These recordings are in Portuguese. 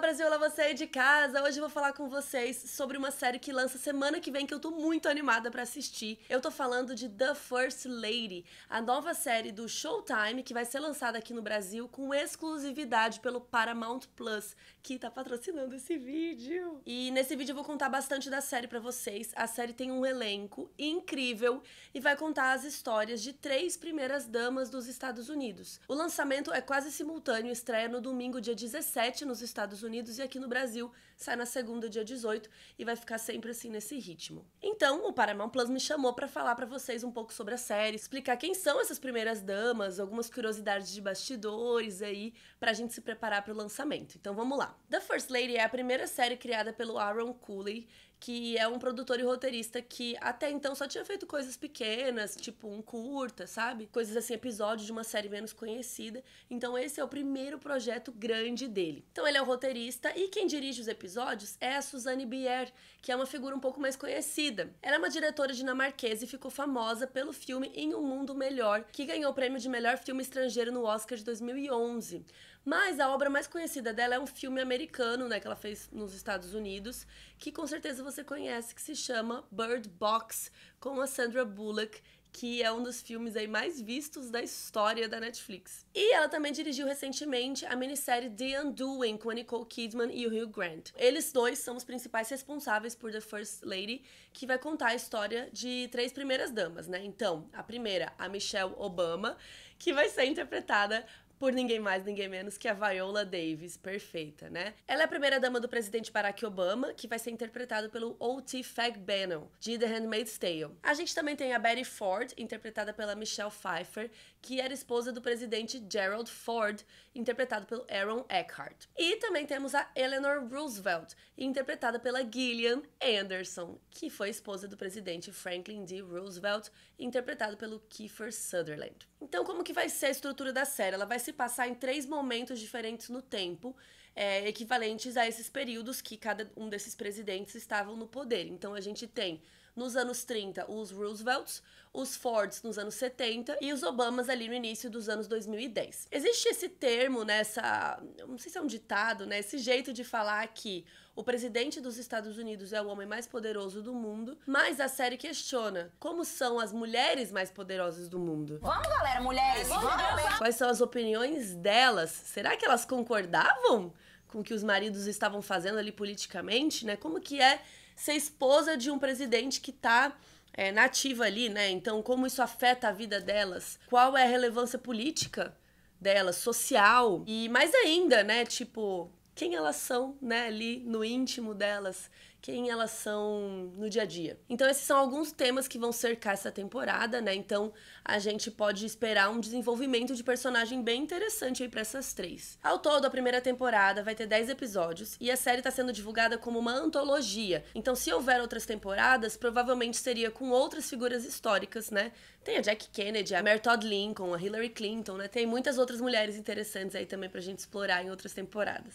Olá Brasil, olá você aí de casa! Hoje eu vou falar com vocês sobre uma série que lança semana que vem que eu tô muito animada para assistir. Eu tô falando de The First Lady, a nova série do Showtime que vai ser lançada aqui no Brasil com exclusividade pelo Paramount Plus, que tá patrocinando esse vídeo. E nesse vídeo eu vou contar bastante da série para vocês. A série tem um elenco incrível e vai contar as histórias de três primeiras damas dos Estados Unidos. O lançamento é quase simultâneo, estreia no domingo dia 17 nos Estados Unidos Unidos e aqui no Brasil sai na segunda, dia 18, e vai ficar sempre assim nesse ritmo. Então, o Paramount Plus me chamou para falar para vocês um pouco sobre a série, explicar quem são essas primeiras damas, algumas curiosidades de bastidores aí, pra gente se preparar para o lançamento. Então, vamos lá. The First Lady é a primeira série criada pelo Aaron Cooley que é um produtor e roteirista que até então só tinha feito coisas pequenas, tipo um curta, sabe? Coisas assim, episódios de uma série menos conhecida. Então esse é o primeiro projeto grande dele. Então ele é o roteirista e quem dirige os episódios é a Suzanne Bier, que é uma figura um pouco mais conhecida. Ela é uma diretora dinamarquesa e ficou famosa pelo filme Em um Mundo Melhor, que ganhou o prêmio de melhor filme estrangeiro no Oscar de 2011. Mas a obra mais conhecida dela é um filme americano, né, que ela fez nos Estados Unidos, que com certeza você conhece, que se chama Bird Box, com a Sandra Bullock que é um dos filmes aí mais vistos da história da Netflix. E ela também dirigiu recentemente a minissérie The Undoing com a Nicole Kidman e o Hugh Grant. Eles dois são os principais responsáveis por The First Lady, que vai contar a história de três primeiras damas, né? Então, a primeira, a Michelle Obama, que vai ser interpretada por ninguém mais, ninguém menos que a Viola Davis, perfeita, né? Ela é a primeira dama do presidente Barack Obama, que vai ser interpretado pelo O.T. Fagbannon, de The Handmaid's Tale. A gente também tem a Betty Ford, interpretada pela Michelle Pfeiffer, que era esposa do presidente Gerald Ford, interpretado pelo Aaron Eckhart. E também temos a Eleanor Roosevelt, interpretada pela Gillian Anderson, que foi esposa do presidente Franklin D. Roosevelt, interpretado pelo Kiefer Sutherland. Então, como que vai ser a estrutura da série? Ela vai ser se passar em três momentos diferentes no tempo, é, equivalentes a esses períodos que cada um desses presidentes estavam no poder. Então a gente tem nos anos 30, os Roosevelts, os Fords nos anos 70 e os Obamas ali no início dos anos 2010. Existe esse termo nessa, né, não sei se é um ditado, né, esse jeito de falar que o presidente dos Estados Unidos é o homem mais poderoso do mundo, mas a série questiona como são as mulheres mais poderosas do mundo. Vamos, galera, mulheres, vamos! vamos. Quais são as opiniões delas? Será que elas concordavam com o que os maridos estavam fazendo ali politicamente, né? Como que é ser esposa de um presidente que está é, nativa ali, né? Então, como isso afeta a vida delas? Qual é a relevância política delas, social? E mais ainda, né? Tipo, quem elas são, né, ali no íntimo delas, quem elas são no dia a dia. Então esses são alguns temas que vão cercar essa temporada, né? Então a gente pode esperar um desenvolvimento de personagem bem interessante aí para essas três. Ao todo, a primeira temporada vai ter 10 episódios e a série tá sendo divulgada como uma antologia. Então se houver outras temporadas, provavelmente seria com outras figuras históricas, né? Tem a Jack Kennedy, a Mary Todd Lincoln, a Hillary Clinton, né? Tem muitas outras mulheres interessantes aí também pra gente explorar em outras temporadas.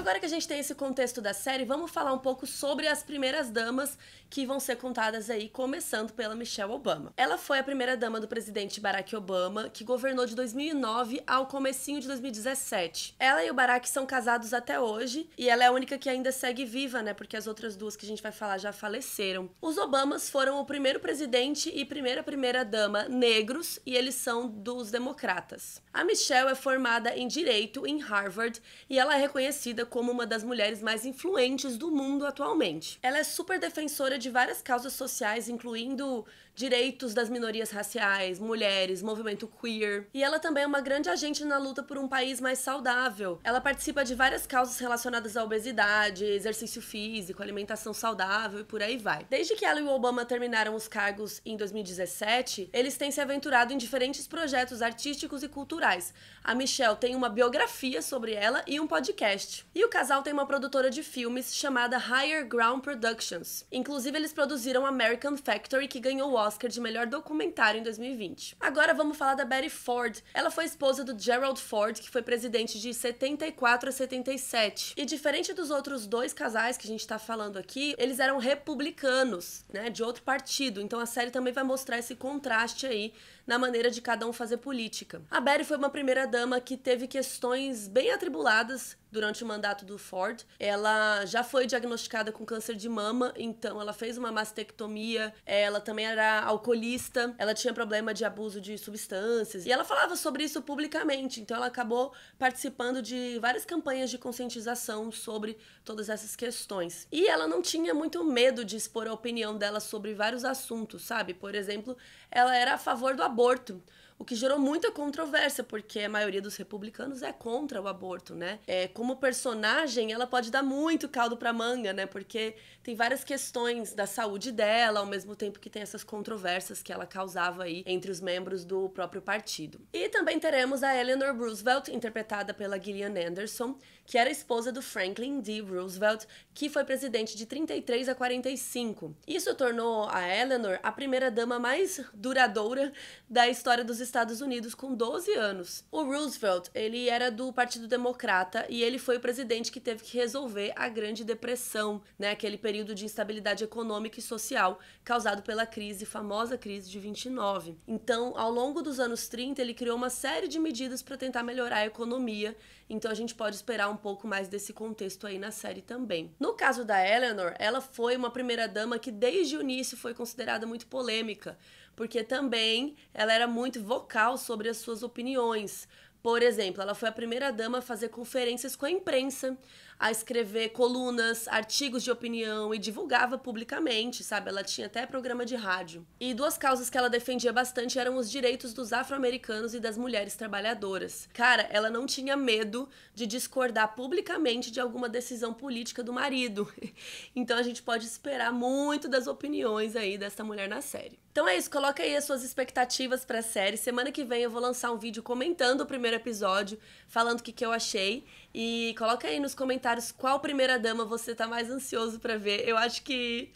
Agora que a gente tem esse contexto da série, vamos falar um pouco sobre as primeiras damas que vão ser contadas aí, começando pela Michelle Obama. Ela foi a primeira dama do presidente Barack Obama, que governou de 2009 ao comecinho de 2017. Ela e o Barack são casados até hoje, e ela é a única que ainda segue viva, né? Porque as outras duas que a gente vai falar já faleceram. Os Obamas foram o primeiro presidente e primeira primeira dama negros, e eles são dos democratas. A Michelle é formada em direito em Harvard e ela é reconhecida como uma das mulheres mais influentes do mundo atualmente. Ela é super defensora de várias causas sociais, incluindo direitos das minorias raciais, mulheres, movimento queer. E ela também é uma grande agente na luta por um país mais saudável. Ela participa de várias causas relacionadas à obesidade, exercício físico, alimentação saudável e por aí vai. Desde que ela e o Obama terminaram os cargos em 2017, eles têm se aventurado em diferentes projetos artísticos e culturais. A Michelle tem uma biografia sobre ela e um podcast. E e o casal tem uma produtora de filmes chamada Higher Ground Productions. Inclusive, eles produziram American Factory, que ganhou o Oscar de melhor documentário em 2020. Agora vamos falar da Betty Ford. Ela foi esposa do Gerald Ford, que foi presidente de 74 a 77. E diferente dos outros dois casais que a gente tá falando aqui, eles eram republicanos, né, de outro partido. Então a série também vai mostrar esse contraste aí na maneira de cada um fazer política. A Betty foi uma primeira dama que teve questões bem atribuladas durante o mandato do Ford. Ela já foi diagnosticada com câncer de mama, então ela fez uma mastectomia. É, ela também era alcoolista, ela tinha problema de abuso de substâncias. E ela falava sobre isso publicamente, então ela acabou participando de várias campanhas de conscientização sobre todas essas questões. E ela não tinha muito medo de expor a opinião dela sobre vários assuntos, sabe? Por exemplo, ela era a favor do aborto o que gerou muita controvérsia, porque a maioria dos republicanos é contra o aborto, né? É, como personagem, ela pode dar muito caldo pra manga, né? Porque tem várias questões da saúde dela, ao mesmo tempo que tem essas controvérsias que ela causava aí entre os membros do próprio partido. E também teremos a Eleanor Roosevelt, interpretada pela Gillian Anderson, que era esposa do Franklin D. Roosevelt, que foi presidente de 33 a 45. Isso tornou a Eleanor a primeira dama mais duradoura da história dos Estados Unidos, com 12 anos. O Roosevelt, ele era do Partido Democrata e ele foi o presidente que teve que resolver a Grande Depressão, né, aquele período de instabilidade econômica e social causado pela crise, famosa crise de 29. Então, ao longo dos anos 30, ele criou uma série de medidas para tentar melhorar a economia. Então, a gente pode esperar um pouco mais desse contexto aí na série também. No caso da Eleanor, ela foi uma primeira-dama que desde o início foi considerada muito polêmica, porque também ela era muito vocal sobre as suas opiniões. Por exemplo, ela foi a primeira dama a fazer conferências com a imprensa, a escrever colunas, artigos de opinião e divulgava publicamente, sabe? Ela tinha até programa de rádio. E duas causas que ela defendia bastante eram os direitos dos afro-americanos e das mulheres trabalhadoras. Cara, ela não tinha medo de discordar publicamente de alguma decisão política do marido. Então a gente pode esperar muito das opiniões aí dessa mulher na série. Então é isso, coloca aí as suas expectativas para a série. Semana que vem eu vou lançar um vídeo comentando o primeiro episódio, falando o que, que eu achei. E coloca aí nos comentários qual primeira dama você tá mais ansioso para ver. Eu acho que.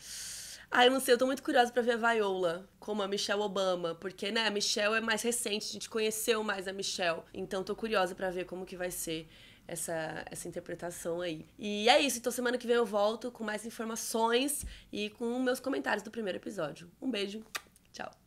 Ah, eu não sei, eu tô muito curiosa para ver a Viola, como a Michelle Obama, porque, né, a Michelle é mais recente, a gente conheceu mais a Michelle. Então tô curiosa para ver como que vai ser essa, essa interpretação aí. E é isso, então semana que vem eu volto com mais informações e com meus comentários do primeiro episódio. Um beijo! Chao.